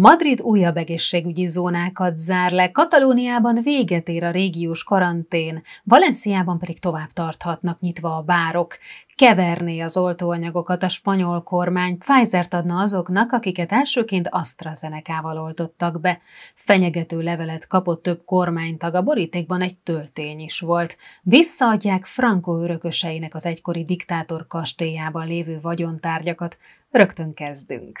Madrid újabb egészségügyi zónákat zár le, Katalóniában véget ér a régiós karantén, Valenciában pedig tovább tarthatnak nyitva a bárok. Keverné az oltóanyagokat a spanyol kormány, Pfizer-t adna azoknak, akiket elsőként AstraZeneca-val oltottak be. Fenyegető levelet kapott több kormánytag, a borítékban egy töltény is volt. Visszaadják Franco örököseinek az egykori diktátor kastélyában lévő vagyontárgyakat. Rögtön kezdünk.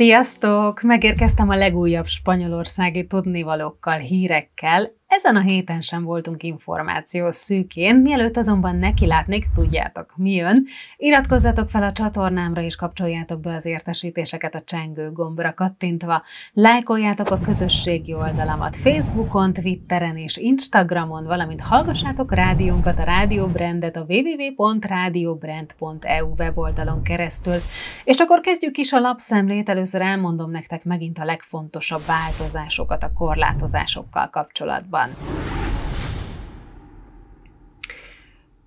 Sziasztok! Megérkeztem a legújabb spanyolországi tudnivalókkal, hírekkel. Ezen a héten sem voltunk információ szűkén, mielőtt azonban neki látnék, tudjátok mi jön. Iratkozzatok fel a csatornámra és kapcsoljátok be az értesítéseket a csengő gombra kattintva. Lájkoljátok a közösségi oldalamat Facebookon, Twitteren és Instagramon, valamint hallgassátok rádiónkat, a rádióbrendet a www.radiobrand.eu weboldalon keresztül. És akkor kezdjük is a lapszemlét, először elmondom nektek megint a legfontosabb változásokat a korlátozásokkal kapcsolatban. one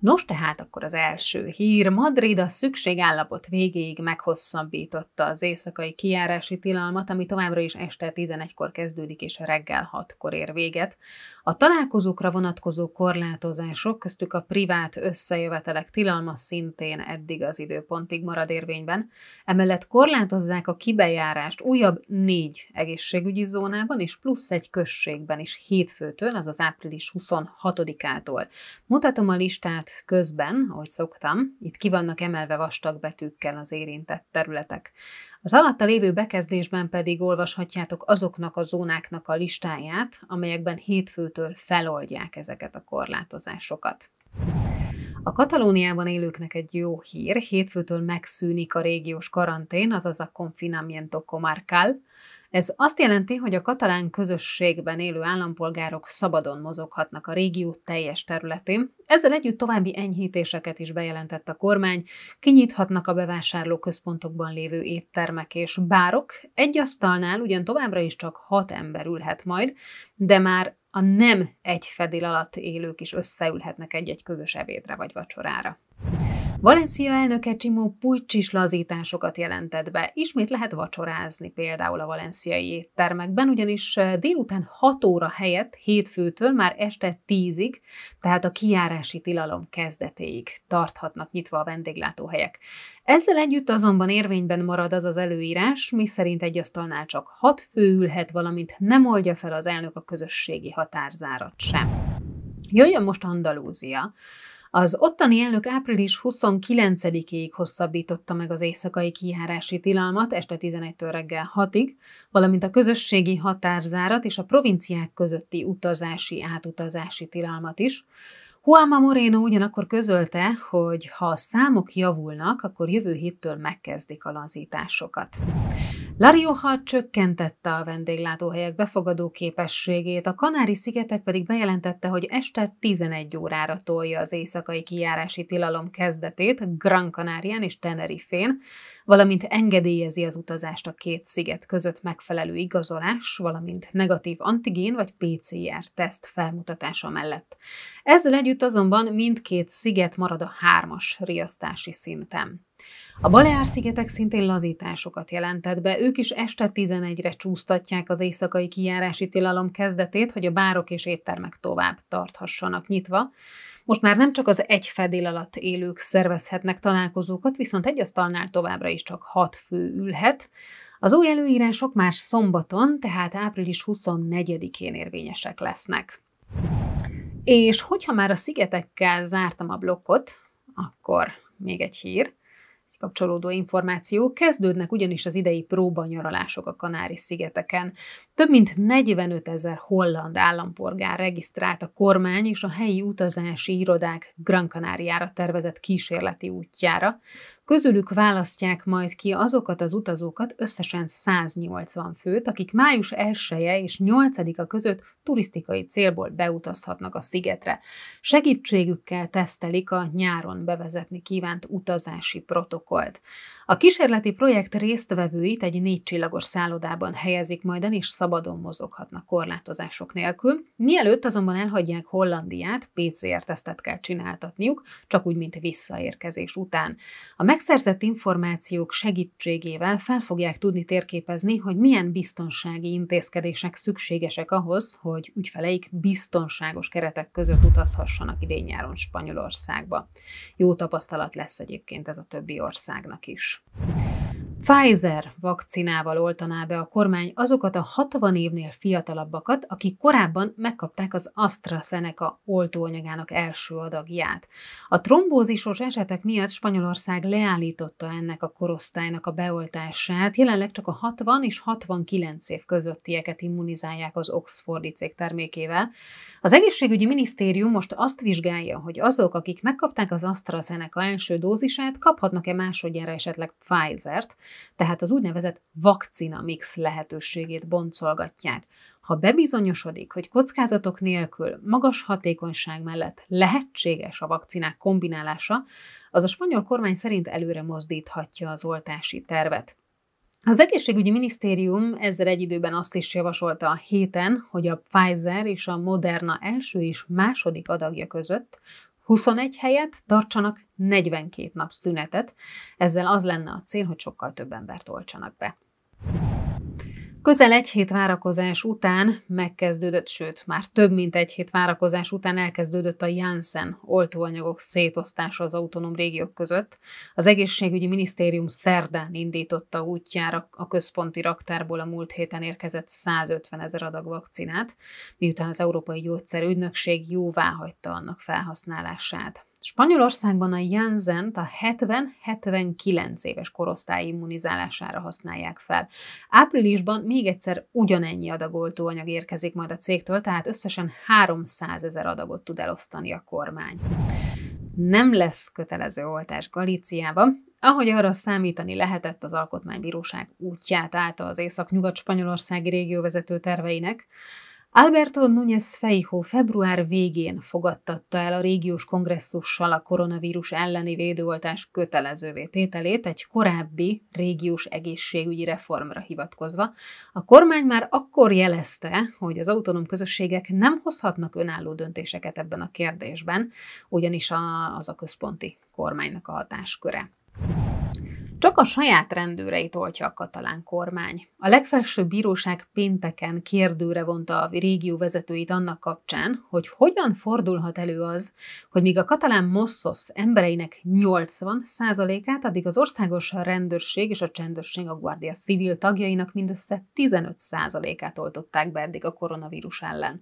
Nos tehát akkor az első hír, Madrid a szükségállapot végéig meghosszabbította az éjszakai kiárási tilalmat, ami továbbra is este 11-kor kezdődik és reggel 6-kor ér véget. A találkozókra vonatkozó korlátozások, köztük a privát összejövetelek tilalma szintén eddig az időpontig marad érvényben. Emellett korlátozzák a kibejárást újabb négy egészségügyi zónában és plusz egy községben is hétfőtől, azaz április 26-ától. Mutatom a listát, közben, ahogy szoktam, itt ki vannak emelve vastag betűkkel az érintett területek. Az alatta lévő bekezdésben pedig olvashatjátok azoknak a zónáknak a listáját, amelyekben hétfőtől feloldják ezeket a korlátozásokat. A Katalóniában élőknek egy jó hír, hétfőtől megszűnik a régiós karantén, azaz a confinamiento comarcal, ez azt jelenti, hogy a katalán közösségben élő állampolgárok szabadon mozoghatnak a régió teljes területén. Ezzel együtt további enyhítéseket is bejelentett a kormány, kinyithatnak a bevásárló központokban lévő éttermek és bárok. Egy asztalnál ugyan továbbra is csak hat ember ülhet majd, de már a nem egy fedél alatt élők is összeülhetnek egy-egy közös ebédre vagy vacsorára. Valencia elnöke Csimó pulcsis lazításokat jelentett be. Ismét lehet vacsorázni például a valenciai éttermekben, ugyanis délután 6 óra helyett hétfőtől már este 10-ig, tehát a kiárási tilalom kezdetéig tarthatnak nyitva a vendéglátóhelyek. Ezzel együtt azonban érvényben marad az az előírás, miszerint egy asztalnál csak hat fő ülhet, valamint nem oldja fel az elnök a közösségi határzárat sem. Jöjjön most Andalúzia az ottani elnök április 29-ig hosszabbította meg az éjszakai kihárási tilalmat este 11-től reggel 6-ig, valamint a közösségi határzárat és a provinciák közötti utazási átutazási tilalmat is, Huama Moreno ugyanakkor közölte, hogy ha a számok javulnak, akkor jövő héttől megkezdik a lazításokat. La Rioja csökkentette a vendéglátóhelyek befogadó képességét, a Kanári-szigetek pedig bejelentette, hogy este 11 órára tolja az éjszakai kijárási tilalom kezdetét Gran Canárián és Tenerifén, valamint engedélyezi az utazást a két sziget között megfelelő igazolás, valamint negatív antigén vagy PCR teszt felmutatása mellett. Ezzel együtt azonban mindkét sziget marad a hármas riasztási szinten. A Baleár-szigetek szintén lazításokat jelentett be, ők is este 11-re csúsztatják az éjszakai kijárási tilalom kezdetét, hogy a bárok és éttermek tovább tarthassanak nyitva, most már nem csak az egy fedél alatt élők szervezhetnek találkozókat, viszont egy asztalnál továbbra is csak hat fő ülhet. Az új előírások már szombaton, tehát április 24-én érvényesek lesznek. És hogyha már a szigetekkel zártam a blokkot, akkor még egy hír kapcsolódó információk, kezdődnek ugyanis az idei próbanyaralások a Kanári-szigeteken. Több mint 45 ezer holland állampolgár regisztrált a kormány és a helyi utazási irodák Gran Canáriára tervezett kísérleti útjára, Közülük választják majd ki azokat az utazókat, összesen 180 főt, akik május 1 -e és 8-a között turisztikai célból beutazhatnak a szigetre. Segítségükkel tesztelik a nyáron bevezetni kívánt utazási protokolt. A kísérleti projekt résztvevőit egy négycsillagos szállodában helyezik majd el, és szabadon mozoghatnak korlátozások nélkül. Mielőtt azonban elhagyják Hollandiát, PCR-tesztet kell csináltatniuk, csak úgy, mint visszaérkezés után. A megszerzett információk segítségével fel fogják tudni térképezni, hogy milyen biztonsági intézkedések szükségesek ahhoz, hogy ügyfeleik biztonságos keretek között utazhassanak nyáron Spanyolországba. Jó tapasztalat lesz egyébként ez a többi országnak is. Pfizer vakcinával oltaná be a kormány azokat a 60 évnél fiatalabbakat, akik korábban megkapták az AstraZeneca oltóanyagának első adagját. A trombózisos esetek miatt Spanyolország leállította ennek a korosztálynak a beoltását, jelenleg csak a 60 és 69 év közöttieket immunizálják az Oxfordi cég termékével. Az egészségügyi minisztérium most azt vizsgálja, hogy azok, akik megkapták az AstraZeneca első dózisát, kaphatnak-e másodjára esetleg Pfizer-t, tehát az úgynevezett vakcina mix lehetőségét boncolgatják. Ha bebizonyosodik, hogy kockázatok nélkül, magas hatékonyság mellett lehetséges a vakcinák kombinálása, az a spanyol kormány szerint előre mozdíthatja az oltási tervet. Az egészségügyi minisztérium ezzel egy időben azt is javasolta a héten, hogy a Pfizer és a Moderna első és második adagja között 21 helyet tartsanak 42 nap szünetet, ezzel az lenne a cél, hogy sokkal több embert oltsanak be. Közel egy hét várakozás után megkezdődött, sőt, már több mint egy hét várakozás után elkezdődött a Janssen oltóanyagok szétosztása az autonóm régiók között. Az egészségügyi minisztérium szerdán indította útjára a központi raktárból a múlt héten érkezett 150 ezer adag vakcinát, miután az Európai Gyógyszerügynökség jóvá hagyta annak felhasználását. Spanyolországban a Janssen-t a 70-79 éves korosztály immunizálására használják fel. Áprilisban még egyszer ugyanennyi adagoltóanyag érkezik majd a cégtől, tehát összesen 300 ezer adagot tud elosztani a kormány. Nem lesz kötelező oltás Galíciába, ahogy arra számítani lehetett az Alkotmánybíróság útját állta az észak-nyugat spanyolországi régióvezető terveinek, Alberto Núñez Feijó február végén fogadtatta el a régiós kongresszussal a koronavírus elleni védőoltás kötelezővé tételét egy korábbi régiós egészségügyi reformra hivatkozva. A kormány már akkor jelezte, hogy az autonóm közösségek nem hozhatnak önálló döntéseket ebben a kérdésben, ugyanis a az a központi kormánynak a hatásköre. Csak a saját rendőreit oltja a katalán kormány. A legfelsőbb bíróság pénteken kérdőre vonta a régió vezetőit annak kapcsán, hogy hogyan fordulhat elő az, hogy míg a katalán Mossos embereinek 80%-át, addig az országos rendőrség és a csendőrség a Guardia Civil tagjainak mindössze 15%-át oltották be eddig a koronavírus ellen.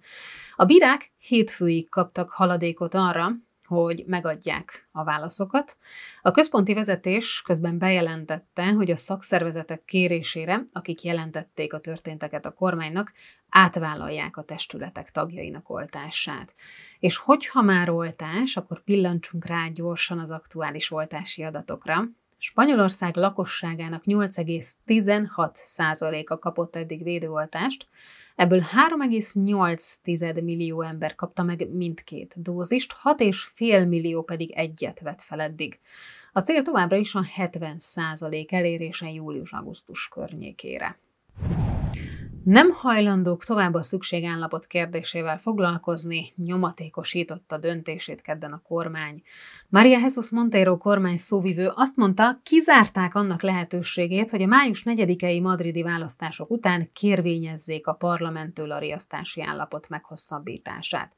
A bírák hétfőig kaptak haladékot arra, hogy megadják a válaszokat. A központi vezetés közben bejelentette, hogy a szakszervezetek kérésére, akik jelentették a történteket a kormánynak, átvállalják a testületek tagjainak oltását. És hogyha már oltás, akkor pillancsunk rá gyorsan az aktuális oltási adatokra, Spanyolország lakosságának 8,16%-a kapott eddig védőoltást, Ebből 3,8 millió ember kapta meg mindkét dózist, 6,5 millió pedig egyet vett fel eddig. A cél továbbra is a 70 elérése július-augusztus környékére. Nem hajlandók tovább a szükségállapot kérdésével foglalkozni, nyomatékosította döntését kedden a kormány. Maria Jesus Monteiro kormány szóvivő azt mondta, kizárták annak lehetőségét, hogy a május 4-i madridi választások után kérvényezzék a parlamenttől a riasztási állapot meghosszabbítását.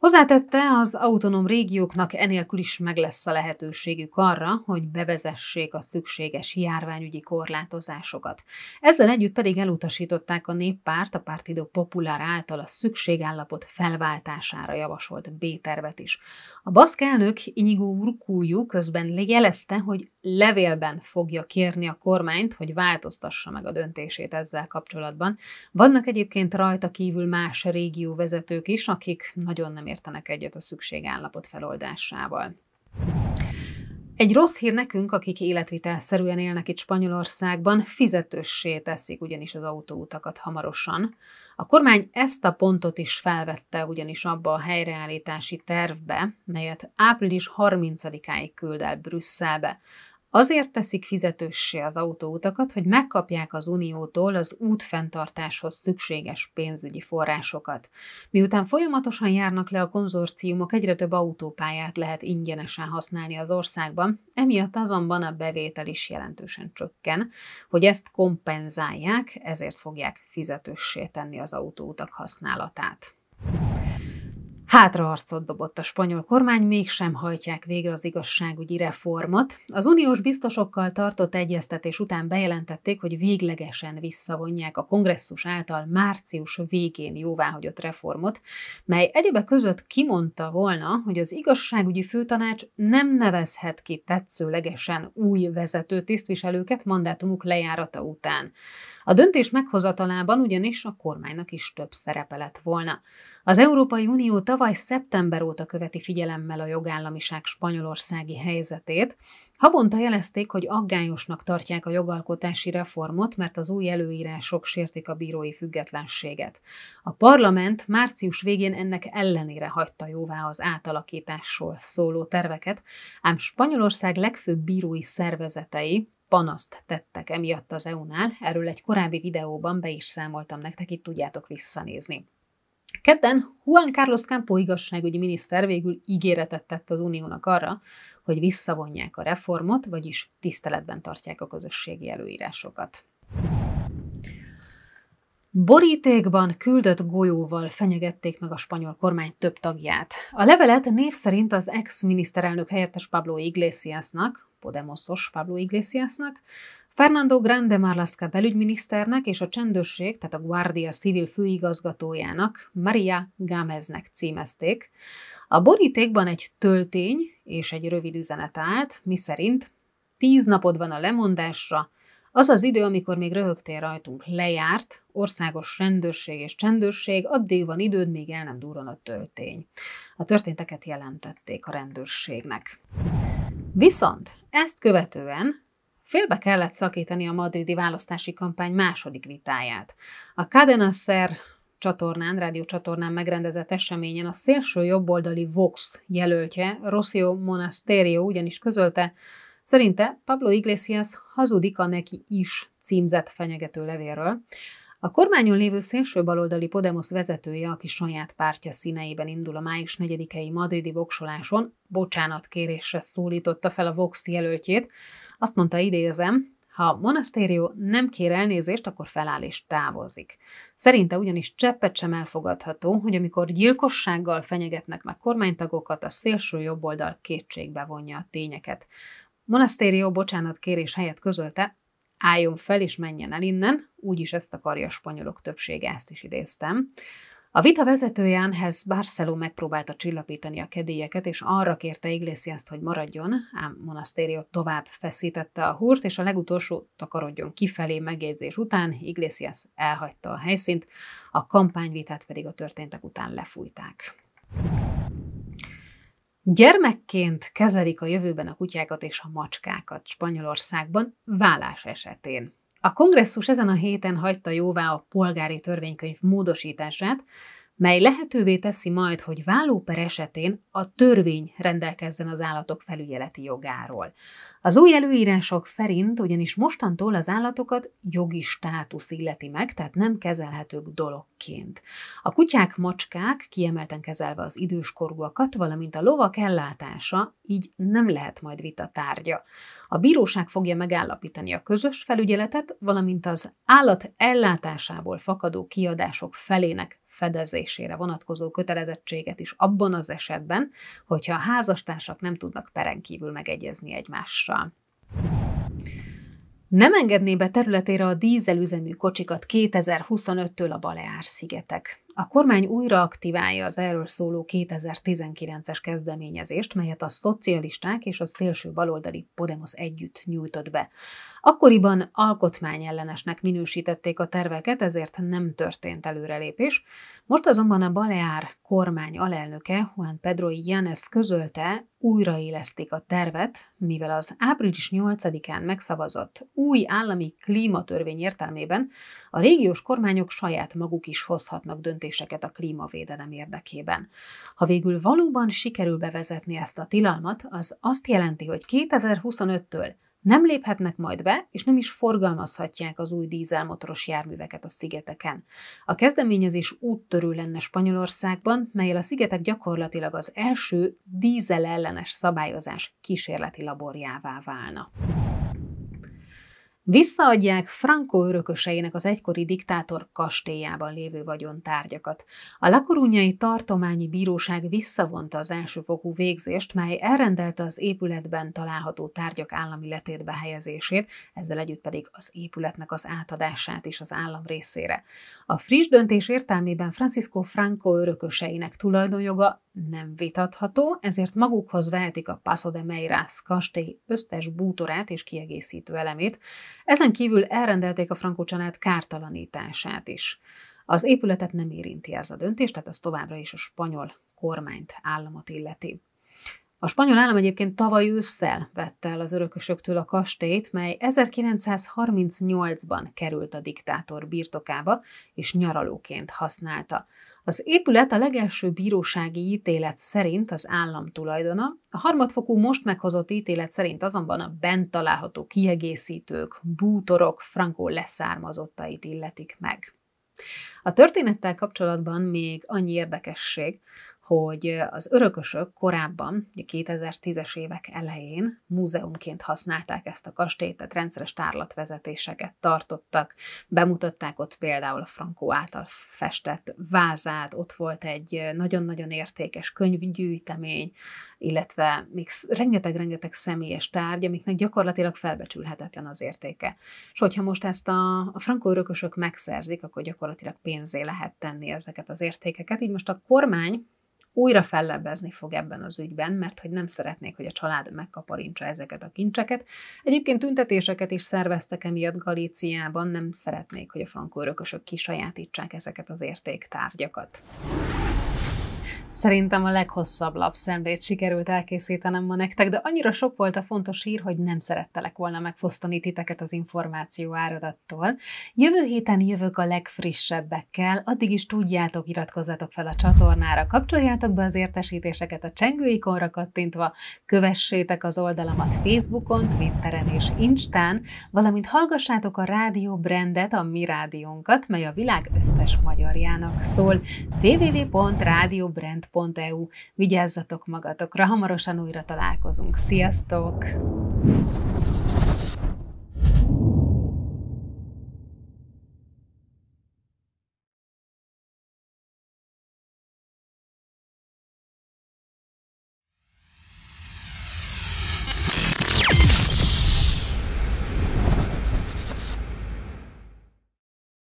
Hozzátette, az autonóm régióknak enélkül is meg lesz a lehetőségük arra, hogy bevezessék a szükséges járványügyi korlátozásokat. Ezzel együtt pedig elutasították a néppárt a Partido Popular által a szükségállapot felváltására javasolt B-tervet is. A baszk elnök Inigo Urkújú közben jelezte, hogy levélben fogja kérni a kormányt, hogy változtassa meg a döntését ezzel kapcsolatban. Vannak egyébként rajta kívül más régióvezetők is, akik nagyon nem értenek egyet a szükségállapot feloldásával. Egy rossz hír nekünk, akik életvitelszerűen élnek itt Spanyolországban, fizetőssé teszik ugyanis az autóutakat hamarosan. A kormány ezt a pontot is felvette ugyanis abba a helyreállítási tervbe, melyet április 30-áig küld el Brüsszelbe. Azért teszik fizetőssé az autóutakat, hogy megkapják az Uniótól az útfenntartáshoz szükséges pénzügyi forrásokat. Miután folyamatosan járnak le a konzorciumok, egyre több autópályát lehet ingyenesen használni az országban, emiatt azonban a bevétel is jelentősen csökken. Hogy ezt kompenzálják, ezért fogják fizetőssé tenni az autóutak használatát. Hátra dobott a spanyol kormány, mégsem hajtják végre az igazságügyi reformot. Az uniós biztosokkal tartott egyeztetés után bejelentették, hogy véglegesen visszavonják a kongresszus által március végén jóváhagyott reformot, mely egyebek között kimondta volna, hogy az igazságügyi főtanács nem nevezhet ki tetszőlegesen új vezető tisztviselőket mandátumuk lejárata után. A döntés meghozatalában ugyanis a kormánynak is több szerepe lett volna. Az Európai Unió tavaly szeptember óta követi figyelemmel a jogállamiság spanyolországi helyzetét, Havonta jelezték, hogy aggályosnak tartják a jogalkotási reformot, mert az új előírások sértik a bírói függetlenséget. A parlament március végén ennek ellenére hagyta jóvá az átalakításról szóló terveket, ám Spanyolország legfőbb bírói szervezetei, panaszt tettek emiatt az EU-nál, erről egy korábbi videóban be is számoltam nektek, itt tudjátok visszanézni. Kedden Juan Carlos Campo igazságügyi miniszter végül ígéretet tett az uniónak arra, hogy visszavonják a reformot, vagyis tiszteletben tartják a közösségi előírásokat. Borítékban küldött golyóval fenyegették meg a spanyol kormány több tagját. A levelet név szerint az ex-miniszterelnök helyettes Pablo Iglesiasnak, podemosos Pablo Iglesiasnak, Fernando Grande Marlaska belügyminiszternek és a csendőrség, tehát a Guardia Civil főigazgatójának, Maria Gámeznek címezték. A borítékban egy töltény és egy rövid üzenet állt, miszerint tíz napod van a lemondásra, az az idő, amikor még röhögtél rajtunk, lejárt, országos rendőrség és csendőrség, addig van időd, míg el nem durran a töltény. A történteket jelentették a rendőrségnek. Viszont ezt követően félbe kellett szakítani a madridi választási kampány második vitáját. A Cadenaszer csatornán, rádiócsatornán megrendezett eseményen a szélső jobboldali Vox jelöltje, Rossio Monasterio ugyanis közölte, szerinte Pablo Iglesias hazudik a neki is címzett fenyegető levéről, a kormányon lévő baloldali Podemos vezetője, aki saját pártja színeiben indul a május 4-i madridi voksoláson, bocsánatkérésre szólította fel a Vox jelöltjét, azt mondta idézem, ha monasztérió nem kér elnézést, akkor feláll és távozik. Szerinte ugyanis cseppet sem elfogadható, hogy amikor gyilkossággal fenyegetnek meg kormánytagokat, a szélső jobboldal kétségbe vonja a tényeket. Monasztérió bocsánat kérés helyett közölte, álljon fel és menjen el innen, úgyis ezt akarja a spanyolok többsége, ezt is idéztem. A vita vezetője Ángels Barceló megpróbálta csillapítani a kedélyeket, és arra kérte Iglesiaszt, hogy maradjon, ám Monastério tovább feszítette a húrt, és a legutolsó takarodjon kifelé megjegyzés után Iglesias elhagyta a helyszínt, a kampányvitát pedig a történtek után lefújták. Gyermekként kezelik a jövőben a kutyákat és a macskákat Spanyolországban vállás esetén. A kongresszus ezen a héten hagyta jóvá a polgári törvénykönyv módosítását, mely lehetővé teszi majd, hogy vállóper esetén a törvény rendelkezzen az állatok felügyeleti jogáról. Az új előírások szerint ugyanis mostantól az állatokat jogi státusz illeti meg, tehát nem kezelhetők dologként. A kutyák, macskák, kiemelten kezelve az időskorúakat, valamint a lovak ellátása így nem lehet majd vita tárgya. A bíróság fogja megállapítani a közös felügyeletet, valamint az állat ellátásából fakadó kiadások felének fedezésére vonatkozó kötelezettséget is abban az esetben, hogyha a házastársak nem tudnak peren kívül megegyezni egymással. Nem engedné be területére a dízelüzemű kocsikat 2025-től a Baleár-szigetek. A kormány újra aktiválja az erről szóló 2019-es kezdeményezést, melyet a szocialisták és a szélső baloldali Podemos együtt nyújtott be. Akkoriban alkotmányellenesnek minősítették a terveket, ezért nem történt előrelépés, most azonban a Baleár kormány alelnöke Juan Pedro Janes közölte, újraélesztik a tervet, mivel az április 8-án megszavazott új állami klímatörvény értelmében a régiós kormányok saját maguk is hozhatnak döntéseket a klímavédelem érdekében. Ha végül valóban sikerül bevezetni ezt a tilalmat, az azt jelenti, hogy 2025-től nem léphetnek majd be, és nem is forgalmazhatják az új dízelmotoros járműveket a szigeteken. A kezdeményezés úttörő lenne Spanyolországban, melyel a szigetek gyakorlatilag az első dízelellenes szabályozás kísérleti laborjává válna. Visszaadják Franco örököseinek az egykori diktátor kastélyában lévő vagyontárgyakat. A lakorunyai tartományi bíróság visszavonta az elsőfokú végzést, mely elrendelte az épületben található tárgyak állami letétbe helyezését, ezzel együtt pedig az épületnek az átadását is az állam részére. A friss döntés értelmében Francisco Franco örököseinek tulajdonjoga nem vitatható, ezért magukhoz vehetik a Paso de Meiras kastély összes bútorát és kiegészítő elemét, ezen kívül elrendelték a frankó család kártalanítását is. Az épületet nem érinti ez a döntés, tehát az továbbra is a spanyol kormányt, államot illeti. A spanyol állam egyébként tavaly ősszel vette el az örökösöktől a kastélyt, mely 1938-ban került a diktátor birtokába, és nyaralóként használta. Az épület a legelső bírósági ítélet szerint az állam tulajdona, a harmadfokú most meghozott ítélet szerint azonban a bent található kiegészítők, bútorok frankó leszármazottait illetik meg. A történettel kapcsolatban még annyi érdekesség, hogy az örökösök korábban, 2010-es évek elején múzeumként használták ezt a kastélyt, tehát rendszeres tárlatvezetéseket tartottak, bemutatták ott például a Frankó által festett vázát, ott volt egy nagyon-nagyon értékes könyvgyűjtemény, illetve még rengeteg-rengeteg személyes tárgy, amiknek gyakorlatilag felbecsülhetetlen az értéke. És hogyha most ezt a, a frankó örökösök megszerzik, akkor gyakorlatilag pénzé lehet tenni ezeket az értékeket. Így most a kormány újra fellebbezni fog ebben az ügyben, mert hogy nem szeretnék, hogy a család megkaparintsa ezeket a kincseket. Egyébként tüntetéseket is szerveztek emiatt Galíciában, nem szeretnék, hogy a frankó örökösök kisajátítsák ezeket az értéktárgyakat. Szerintem a leghosszabb lapszemlét sikerült elkészítenem ma nektek, de annyira sok volt a fontos hír, hogy nem szerettelek volna megfosztani titeket az információ áradattól. Jövő héten jövök a legfrissebbekkel, addig is tudjátok, iratkozzatok fel a csatornára, kapcsoljátok be az értesítéseket a csengő ikonra kattintva, kövessétek az oldalamat Facebookon, Twitteren és Instán, valamint hallgassátok a Rádió Brandet, a mi rádiónkat, mely a világ összes magyarjának szól. www.radiobrand content.eu. Vigyázzatok magatokra, hamarosan újra találkozunk. Sziasztok!